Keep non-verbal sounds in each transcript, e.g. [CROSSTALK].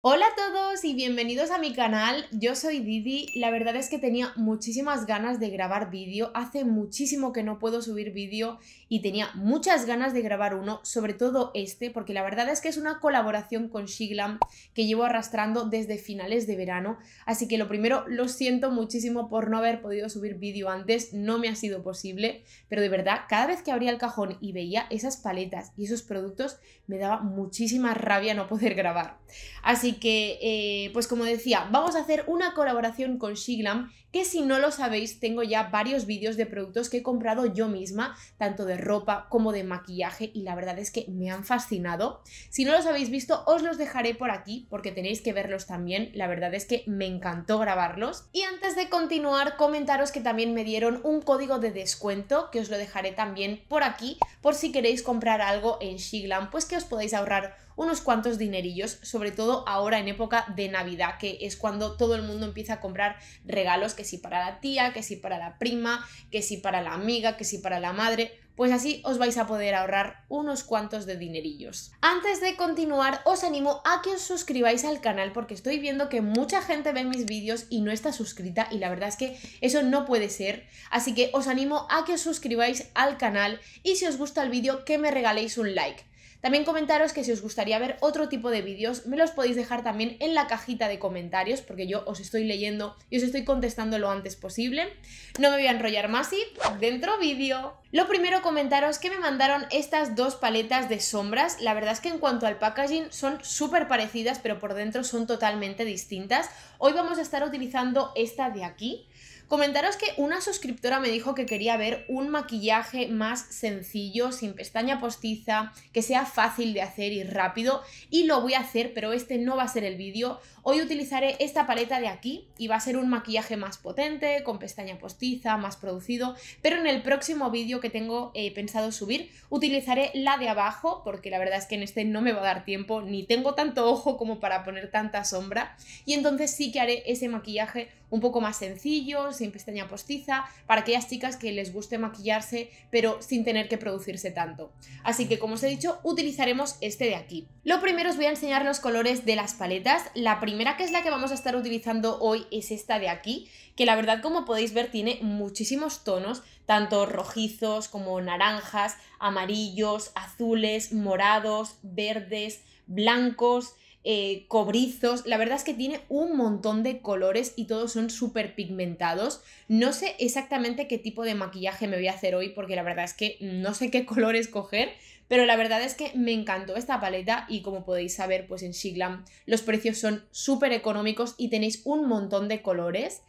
Hola a todos y bienvenidos a mi canal, yo soy Didi, la verdad es que tenía muchísimas ganas de grabar vídeo, hace muchísimo que no puedo subir vídeo y tenía muchas ganas de grabar uno, sobre todo este, porque la verdad es que es una colaboración con Shiglam que llevo arrastrando desde finales de verano, así que lo primero, lo siento muchísimo por no haber podido subir vídeo antes, no me ha sido posible, pero de verdad, cada vez que abría el cajón y veía esas paletas y esos productos, me daba muchísima rabia no poder grabar. Así Así que, eh, pues como decía, vamos a hacer una colaboración con Shiglam que si no lo sabéis, tengo ya varios vídeos de productos que he comprado yo misma, tanto de ropa como de maquillaje, y la verdad es que me han fascinado. Si no los habéis visto, os los dejaré por aquí, porque tenéis que verlos también, la verdad es que me encantó grabarlos. Y antes de continuar, comentaros que también me dieron un código de descuento, que os lo dejaré también por aquí, por si queréis comprar algo en Shiglam, pues que os podéis ahorrar unos cuantos dinerillos, sobre todo ahora en época de Navidad, que es cuando todo el mundo empieza a comprar regalos que si para la tía, que si para la prima, que si para la amiga, que si para la madre, pues así os vais a poder ahorrar unos cuantos de dinerillos. Antes de continuar, os animo a que os suscribáis al canal porque estoy viendo que mucha gente ve mis vídeos y no está suscrita y la verdad es que eso no puede ser, así que os animo a que os suscribáis al canal y si os gusta el vídeo que me regaléis un like. También comentaros que si os gustaría ver otro tipo de vídeos, me los podéis dejar también en la cajita de comentarios, porque yo os estoy leyendo y os estoy contestando lo antes posible. No me voy a enrollar más y dentro vídeo. Lo primero comentaros que me mandaron estas dos paletas de sombras, la verdad es que en cuanto al packaging son súper parecidas pero por dentro son totalmente distintas. Hoy vamos a estar utilizando esta de aquí, Comentaros que una suscriptora me dijo que quería ver un maquillaje más sencillo, sin pestaña postiza, que sea fácil de hacer y rápido. Y lo voy a hacer, pero este no va a ser el vídeo. Hoy utilizaré esta paleta de aquí y va a ser un maquillaje más potente, con pestaña postiza, más producido. Pero en el próximo vídeo que tengo eh, pensado subir, utilizaré la de abajo, porque la verdad es que en este no me va a dar tiempo, ni tengo tanto ojo como para poner tanta sombra. Y entonces sí que haré ese maquillaje un poco más sencillo, sin pestaña postiza, para aquellas chicas que les guste maquillarse pero sin tener que producirse tanto. Así que como os he dicho, utilizaremos este de aquí. Lo primero os voy a enseñar los colores de las paletas. La primera que es la que vamos a estar utilizando hoy es esta de aquí, que la verdad como podéis ver tiene muchísimos tonos, tanto rojizos como naranjas, amarillos, azules, morados, verdes, blancos... Eh, cobrizos. La verdad es que tiene un montón de colores y todos son súper pigmentados. No sé exactamente qué tipo de maquillaje me voy a hacer hoy porque la verdad es que no sé qué [LAUGHS] color escoger. Pero la verdad es que me encantó esta paleta y como podéis saber, pues en Shiglam los precios son súper económicos y tenéis un montón de colores.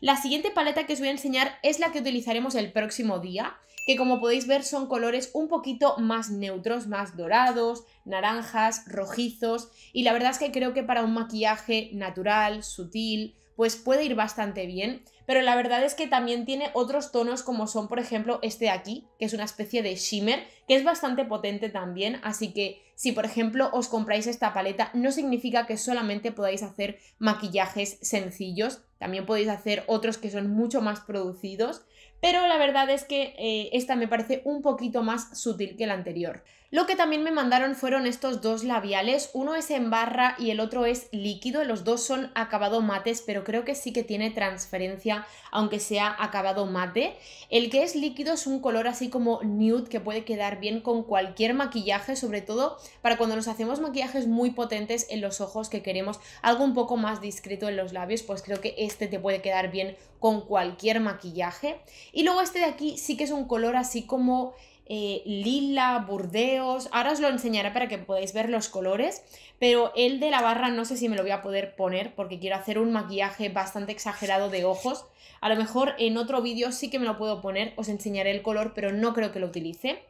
La siguiente paleta que os voy a enseñar es la que utilizaremos el próximo día que como podéis ver son colores un poquito más neutros, más dorados, naranjas, rojizos y la verdad es que creo que para un maquillaje natural, sutil, pues puede ir bastante bien, pero la verdad es que también tiene otros tonos como son por ejemplo este de aquí, que es una especie de shimmer, que es bastante potente también, así que si por ejemplo os compráis esta paleta no significa que solamente podáis hacer maquillajes sencillos, también podéis hacer otros que son mucho más producidos pero la verdad es que eh, esta me parece un poquito más sutil que la anterior. Lo que también me mandaron fueron estos dos labiales, uno es en barra y el otro es líquido, los dos son acabado mates, pero creo que sí que tiene transferencia, aunque sea acabado mate. El que es líquido es un color así como nude que puede quedar bien con cualquier maquillaje, sobre todo para cuando nos hacemos maquillajes muy potentes en los ojos que queremos algo un poco más discreto en los labios, pues creo que este te puede quedar bien con cualquier maquillaje. Y luego este de aquí sí que es un color así como eh, lila, burdeos. Ahora os lo enseñaré para que podáis ver los colores, pero el de la barra no sé si me lo voy a poder poner porque quiero hacer un maquillaje bastante exagerado de ojos. A lo mejor en otro vídeo sí que me lo puedo poner, os enseñaré el color, pero no creo que lo utilice.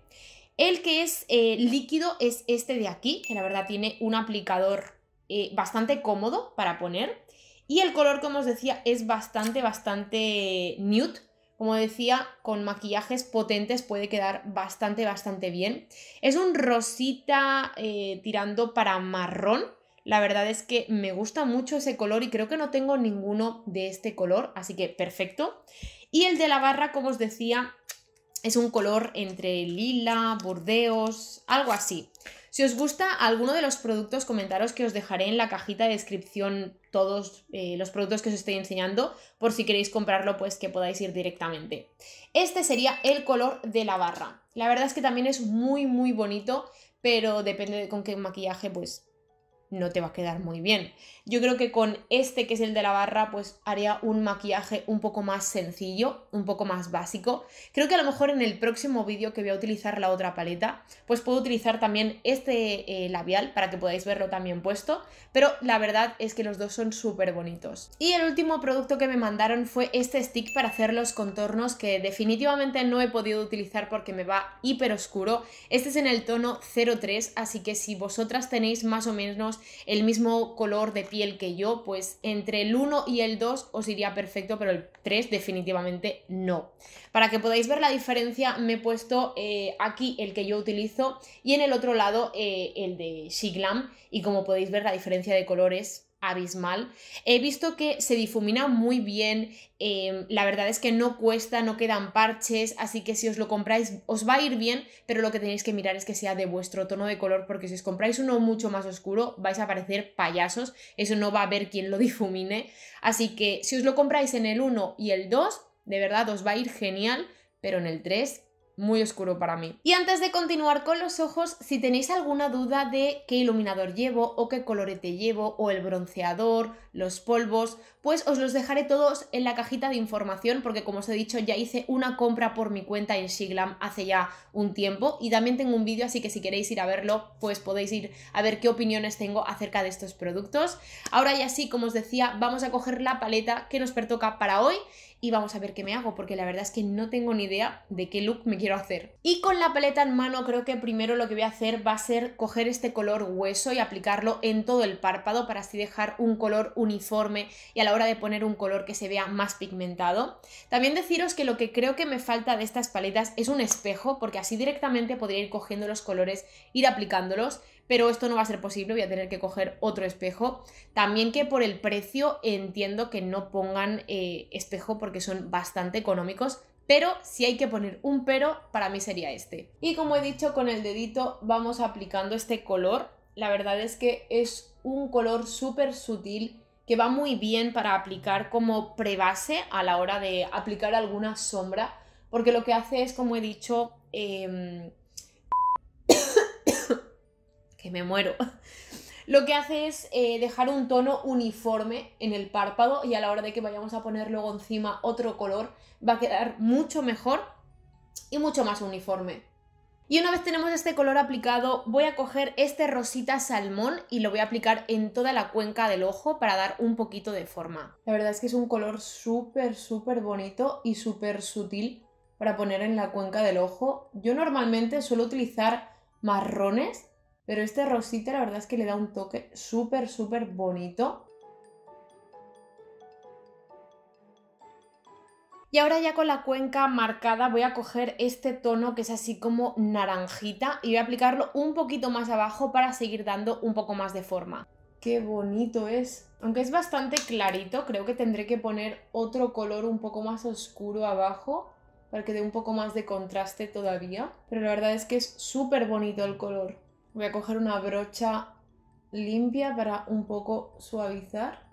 El que es eh, líquido es este de aquí, que la verdad tiene un aplicador eh, bastante cómodo para poner. Y el color, como os decía, es bastante, bastante nude, como decía, con maquillajes potentes puede quedar bastante, bastante bien. Es un rosita eh, tirando para marrón. La verdad es que me gusta mucho ese color y creo que no tengo ninguno de este color, así que perfecto. Y el de la barra, como os decía, es un color entre lila, bordeos, algo así. Si os gusta alguno de los productos, comentaros que os dejaré en la cajita de descripción todos eh, los productos que os estoy enseñando, por si queréis comprarlo, pues que podáis ir directamente. Este sería el color de la barra. La verdad es que también es muy, muy bonito, pero depende de con qué maquillaje, pues no te va a quedar muy bien. Yo creo que con este, que es el de la barra, pues haría un maquillaje un poco más sencillo, un poco más básico. Creo que a lo mejor en el próximo vídeo que voy a utilizar la otra paleta, pues puedo utilizar también este eh, labial para que podáis verlo también puesto, pero la verdad es que los dos son súper bonitos. Y el último producto que me mandaron fue este stick para hacer los contornos que definitivamente no he podido utilizar porque me va hiper oscuro. Este es en el tono 03, así que si vosotras tenéis más o menos el mismo color de piel que yo, pues entre el 1 y el 2 os iría perfecto, pero el 3 definitivamente no. Para que podáis ver la diferencia me he puesto eh, aquí el que yo utilizo y en el otro lado eh, el de Shiglam y como podéis ver la diferencia de colores abismal. He visto que se difumina muy bien, eh, la verdad es que no cuesta, no quedan parches, así que si os lo compráis os va a ir bien, pero lo que tenéis que mirar es que sea de vuestro tono de color, porque si os compráis uno mucho más oscuro vais a parecer payasos, eso no va a ver quien lo difumine, así que si os lo compráis en el 1 y el 2, de verdad os va a ir genial, pero en el 3 muy oscuro para mí. Y antes de continuar con los ojos, si tenéis alguna duda de qué iluminador llevo o qué colorete llevo o el bronceador, los polvos, pues os los dejaré todos en la cajita de información porque como os he dicho ya hice una compra por mi cuenta en Shiglam hace ya un tiempo y también tengo un vídeo así que si queréis ir a verlo pues podéis ir a ver qué opiniones tengo acerca de estos productos. Ahora ya sí, como os decía, vamos a coger la paleta que nos pertoca para hoy y vamos a ver qué me hago, porque la verdad es que no tengo ni idea de qué look me quiero hacer. Y con la paleta en mano creo que primero lo que voy a hacer va a ser coger este color hueso y aplicarlo en todo el párpado para así dejar un color uniforme y a la hora de poner un color que se vea más pigmentado. También deciros que lo que creo que me falta de estas paletas es un espejo, porque así directamente podría ir cogiendo los colores, ir aplicándolos pero esto no va a ser posible, voy a tener que coger otro espejo. También que por el precio entiendo que no pongan eh, espejo porque son bastante económicos, pero si hay que poner un pero, para mí sería este. Y como he dicho, con el dedito vamos aplicando este color. La verdad es que es un color súper sutil que va muy bien para aplicar como prebase a la hora de aplicar alguna sombra, porque lo que hace es, como he dicho, eh, que me muero, [LAUGHS] lo que hace es eh, dejar un tono uniforme en el párpado y a la hora de que vayamos a poner luego encima otro color va a quedar mucho mejor y mucho más uniforme. Y una vez tenemos este color aplicado, voy a coger este rosita salmón y lo voy a aplicar en toda la cuenca del ojo para dar un poquito de forma. La verdad es que es un color súper, súper bonito y súper sutil para poner en la cuenca del ojo. Yo normalmente suelo utilizar marrones, pero este rosita la verdad es que le da un toque súper, súper bonito. Y ahora ya con la cuenca marcada voy a coger este tono que es así como naranjita y voy a aplicarlo un poquito más abajo para seguir dando un poco más de forma. ¡Qué bonito es! Aunque es bastante clarito, creo que tendré que poner otro color un poco más oscuro abajo para que dé un poco más de contraste todavía. Pero la verdad es que es súper bonito el color. Voy a coger una brocha limpia para un poco suavizar.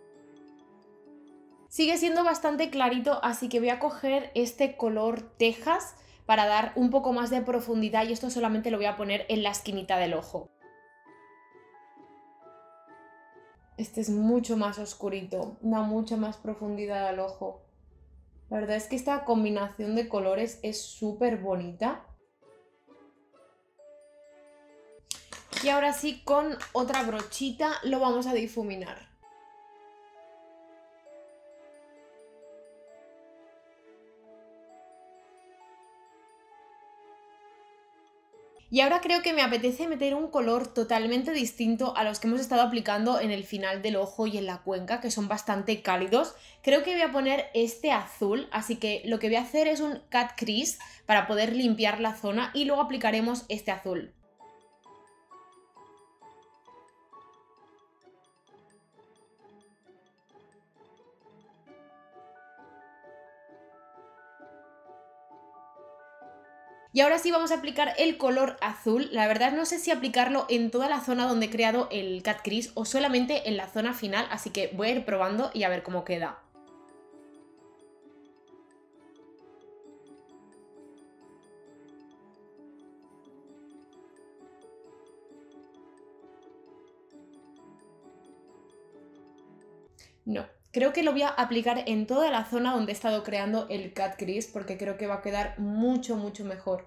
Sigue siendo bastante clarito, así que voy a coger este color Texas para dar un poco más de profundidad y esto solamente lo voy a poner en la esquinita del ojo. Este es mucho más oscurito, da mucha más profundidad al ojo. La verdad es que esta combinación de colores es súper bonita. Y ahora sí, con otra brochita lo vamos a difuminar. Y ahora creo que me apetece meter un color totalmente distinto a los que hemos estado aplicando en el final del ojo y en la cuenca, que son bastante cálidos. Creo que voy a poner este azul, así que lo que voy a hacer es un cat crease para poder limpiar la zona y luego aplicaremos este azul. Y ahora sí vamos a aplicar el color azul. La verdad no sé si aplicarlo en toda la zona donde he creado el cat crease o solamente en la zona final, así que voy a ir probando y a ver cómo queda. No, Creo que lo voy a aplicar en toda la zona donde he estado creando el cat crease, porque creo que va a quedar mucho, mucho mejor.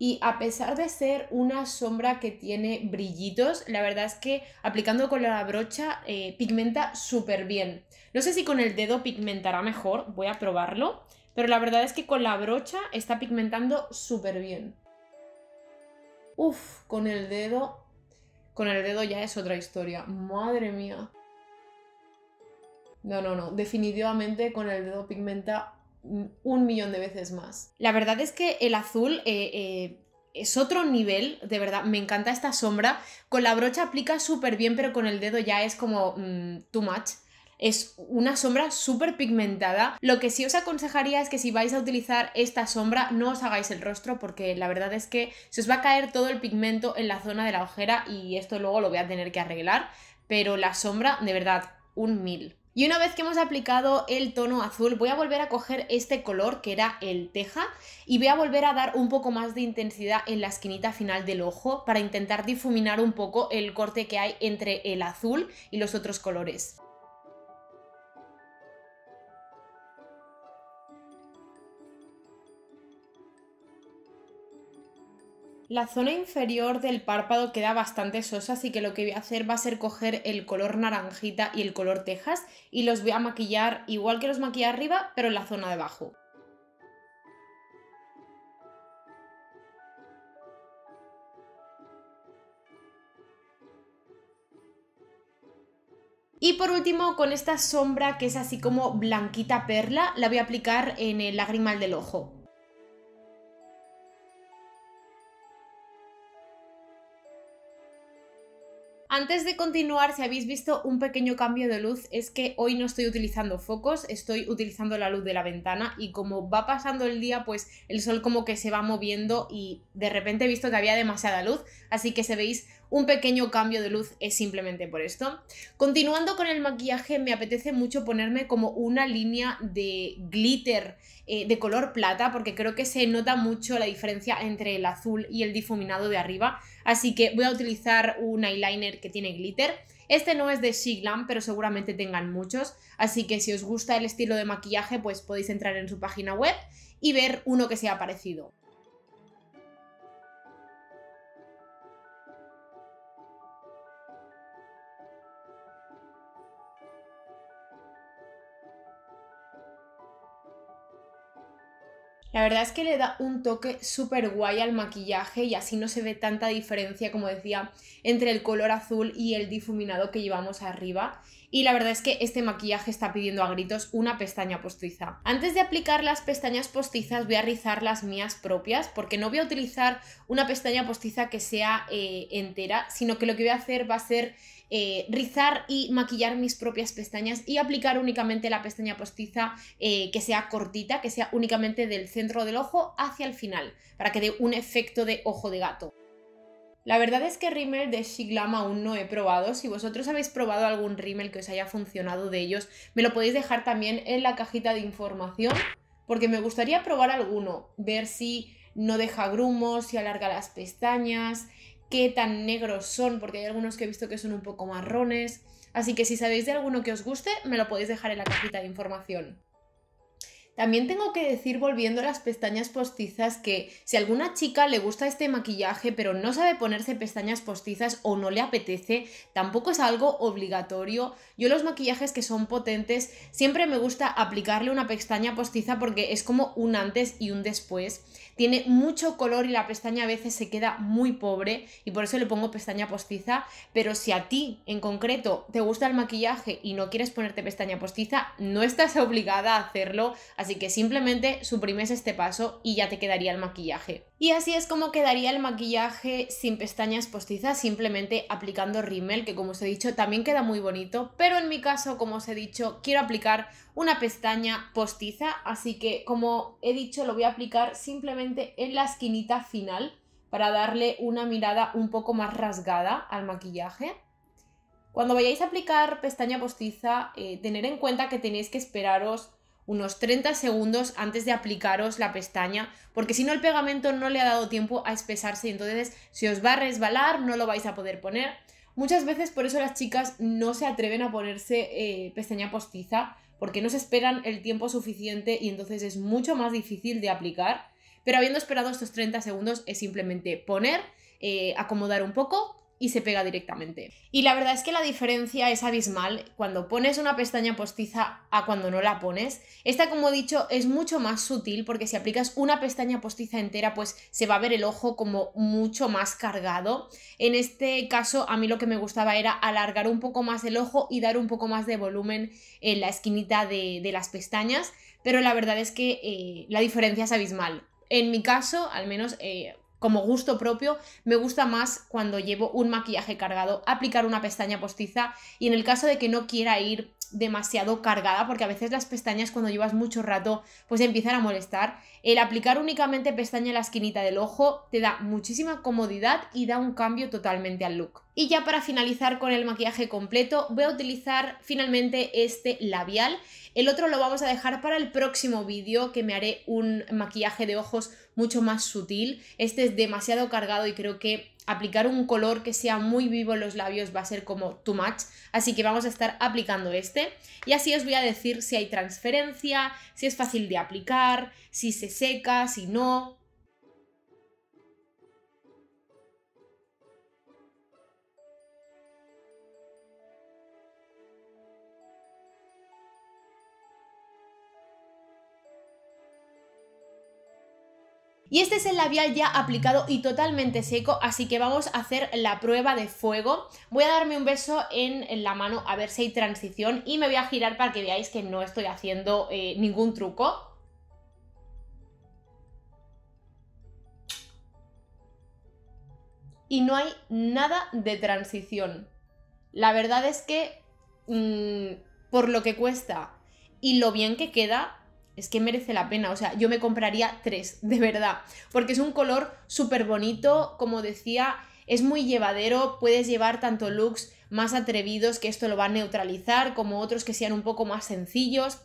Y a pesar de ser una sombra que tiene brillitos, la verdad es que aplicando con la brocha eh, pigmenta súper bien. No sé si con el dedo pigmentará mejor, voy a probarlo, pero la verdad es que con la brocha está pigmentando súper bien. Uf, con el dedo... Con el dedo ya es otra historia, madre mía. No, no, no. Definitivamente con el dedo pigmenta mm, un millón de veces más. La verdad es que el azul eh, eh, es otro nivel, de verdad. Me encanta esta sombra. Con la brocha aplica súper bien, pero con el dedo ya es como mm, too much. Es una sombra súper pigmentada. Lo que sí os aconsejaría es que si vais a utilizar esta sombra no os hagáis el rostro porque la verdad es que se os va a caer todo el pigmento en la zona de la ojera y esto luego lo voy a tener que arreglar. Pero la sombra, de verdad, un mil. Y una vez que hemos aplicado el tono azul, voy a volver a coger este color que era el teja y voy a volver a dar un poco más de intensidad en la esquinita final del ojo para intentar difuminar un poco el corte que hay entre el azul y los otros colores. La zona inferior del párpado queda bastante sosa, así que lo que voy a hacer va a ser coger el color naranjita y el color tejas y los voy a maquillar igual que los maquillé arriba, pero en la zona de abajo. Y por último, con esta sombra que es así como blanquita perla, la voy a aplicar en el lagrimal del ojo. Antes de continuar, si habéis visto un pequeño cambio de luz, es que hoy no estoy utilizando focos, estoy utilizando la luz de la ventana y como va pasando el día, pues el sol como que se va moviendo y de repente he visto que había demasiada luz, así que se veis un pequeño cambio de luz es simplemente por esto. Continuando con el maquillaje, me apetece mucho ponerme como una línea de glitter eh, de color plata, porque creo que se nota mucho la diferencia entre el azul y el difuminado de arriba. Así que voy a utilizar un eyeliner que tiene glitter. Este no es de Siglam, pero seguramente tengan muchos, así que si os gusta el estilo de maquillaje, pues podéis entrar en su página web y ver uno que sea parecido. La verdad es que le da un toque súper guay al maquillaje y así no se ve tanta diferencia, como decía, entre el color azul y el difuminado que llevamos arriba y la verdad es que este maquillaje está pidiendo a gritos una pestaña postiza. Antes de aplicar las pestañas postizas voy a rizar las mías propias porque no voy a utilizar una pestaña postiza que sea eh, entera, sino que lo que voy a hacer va a ser eh, rizar y maquillar mis propias pestañas y aplicar únicamente la pestaña postiza eh, que sea cortita, que sea únicamente del centro del ojo hacia el final, para que dé un efecto de ojo de gato. La verdad es que rímel de shiglama aún no he probado. Si vosotros habéis probado algún rímel que os haya funcionado de ellos, me lo podéis dejar también en la cajita de información, porque me gustaría probar alguno, ver si no deja grumos, si alarga las pestañas, qué tan negros son, porque hay algunos que he visto que son un poco marrones. Así que si sabéis de alguno que os guste, me lo podéis dejar en la cajita de información. También tengo que decir, volviendo a las pestañas postizas, que si a alguna chica le gusta este maquillaje pero no sabe ponerse pestañas postizas o no le apetece, tampoco es algo obligatorio. Yo los maquillajes que son potentes siempre me gusta aplicarle una pestaña postiza porque es como un antes y un después tiene mucho color y la pestaña a veces se queda muy pobre y por eso le pongo pestaña postiza, pero si a ti en concreto te gusta el maquillaje y no quieres ponerte pestaña postiza, no estás [LAUGHS] obligada a hacerlo, así que simplemente suprimes este paso y ya te quedaría el maquillaje. Y así es como quedaría el maquillaje sin pestañas postizas, simplemente aplicando rímel, que como os he dicho también queda muy bonito, pero en mi caso, como os he dicho, quiero aplicar una pestaña postiza, así que como he dicho lo voy a aplicar simplemente en la esquinita final para darle una mirada un poco más rasgada al maquillaje. Cuando vayáis a aplicar pestaña postiza, tened eh, tener en cuenta que tenéis que esperaros unos 30 segundos antes de aplicaros la pestaña, porque si no el pegamento no le ha dado tiempo a espesarse y entonces si os va a resbalar no lo vais a poder poner. Muchas veces por eso las chicas no se atreven a ponerse eh, pestaña postiza, porque no se esperan el tiempo suficiente y entonces es mucho más difícil de aplicar. Pero habiendo esperado estos 30 segundos es simplemente poner, eh, acomodar un poco, y se pega directamente. Y la verdad es que la diferencia es abismal cuando pones una pestaña postiza a cuando no la pones. Esta, como he dicho, es mucho más sutil porque si aplicas una pestaña postiza entera, pues se va a ver el ojo como mucho más cargado. En este caso, a mí lo que me gustaba era alargar un poco más el ojo y dar un poco más de volumen en la esquinita de, de las pestañas. Pero la verdad es que eh, la diferencia es abismal. En mi caso, al menos, eh, como gusto propio, me gusta más cuando llevo un maquillaje cargado, aplicar una pestaña postiza y en el caso de que no quiera ir demasiado cargada, porque a veces las pestañas cuando llevas mucho rato pues empiezan a molestar, el aplicar únicamente pestaña en la esquinita del ojo te da muchísima comodidad y da un cambio totalmente al look. Y ya para finalizar con el maquillaje completo, voy a utilizar finalmente este labial. El otro lo vamos a dejar para el próximo vídeo que me haré un maquillaje de ojos mucho más sutil. Este es demasiado cargado y creo que aplicar un color que sea muy vivo en los labios va a ser como too much, así que vamos a estar aplicando este y así os voy a decir si hay transferencia, si es fácil de aplicar, si se seca, si no, Y este es el labial ya aplicado y totalmente seco, así que vamos a hacer la prueba de fuego. Voy a darme un beso en la mano a ver si hay transición y me voy a girar para que veáis que no estoy haciendo eh, ningún truco. Y no hay nada de transición. La verdad es que, mm, por lo que cuesta y lo bien que queda, es que merece la pena. O sea, yo me compraría tres, [LAUGHS] de verdad. Porque es un color súper bonito, como decía, es muy llevadero, puedes llevar tanto looks más atrevidos que esto lo va a neutralizar, como otros que sean un poco más sencillos.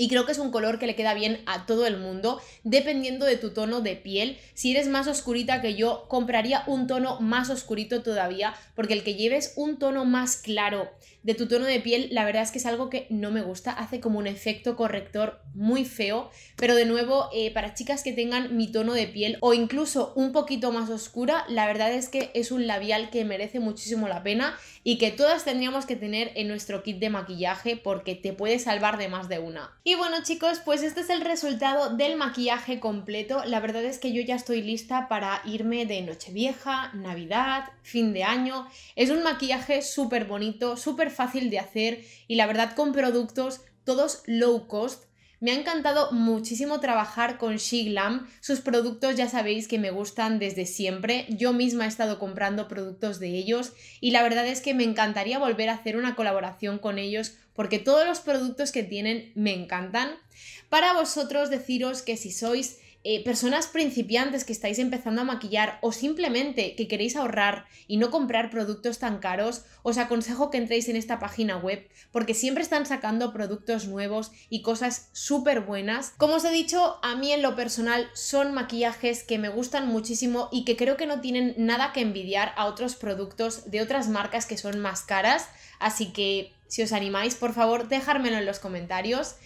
Y creo que es un color que le queda bien a todo el mundo, dependiendo de tu tono de piel. Si eres más oscurita que yo, compraría un tono más oscurito todavía, porque el que lleves un tono más claro de tu tono de piel, la verdad es que es algo que no me gusta, hace como un efecto corrector muy feo, pero de nuevo, eh, para chicas que tengan mi tono de piel o incluso un poquito más oscura, la verdad es que es un labial que merece muchísimo la pena y que todas tendríamos que tener en nuestro kit de maquillaje porque te puede salvar de más de una. Y bueno chicos, pues este es el resultado del maquillaje completo. La verdad es que yo ya estoy lista para irme de Nochevieja, Navidad, fin de año. Es un maquillaje súper bonito, súper fácil de hacer y la verdad con productos todos low cost me ha encantado muchísimo trabajar con Shiglam. Sus productos ya sabéis que me gustan desde siempre. Yo misma he estado comprando productos de ellos y la verdad es que me encantaría volver a hacer una colaboración con ellos porque todos los productos que tienen me encantan. Para vosotros deciros que si sois eh, personas principiantes que estáis empezando a maquillar o simplemente que queréis ahorrar y no comprar productos tan caros, os aconsejo que entréis en esta página web porque siempre están sacando productos nuevos y cosas súper buenas. Como os he dicho, a mí en lo personal son maquillajes que me gustan muchísimo y que creo que no tienen nada que envidiar a otros productos de otras marcas que son más caras, así que si os animáis, por favor, dejármelo en los comentarios.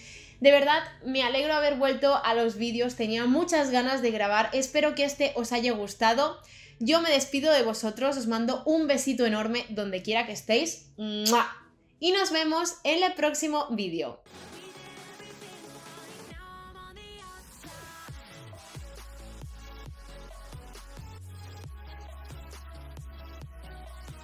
De verdad, me alegro de haber vuelto a los vídeos, tenía muchas ganas de grabar, espero que este os haya gustado. Yo me despido de vosotros, os mando un besito enorme donde quiera que estéis. Y nos vemos en el próximo vídeo.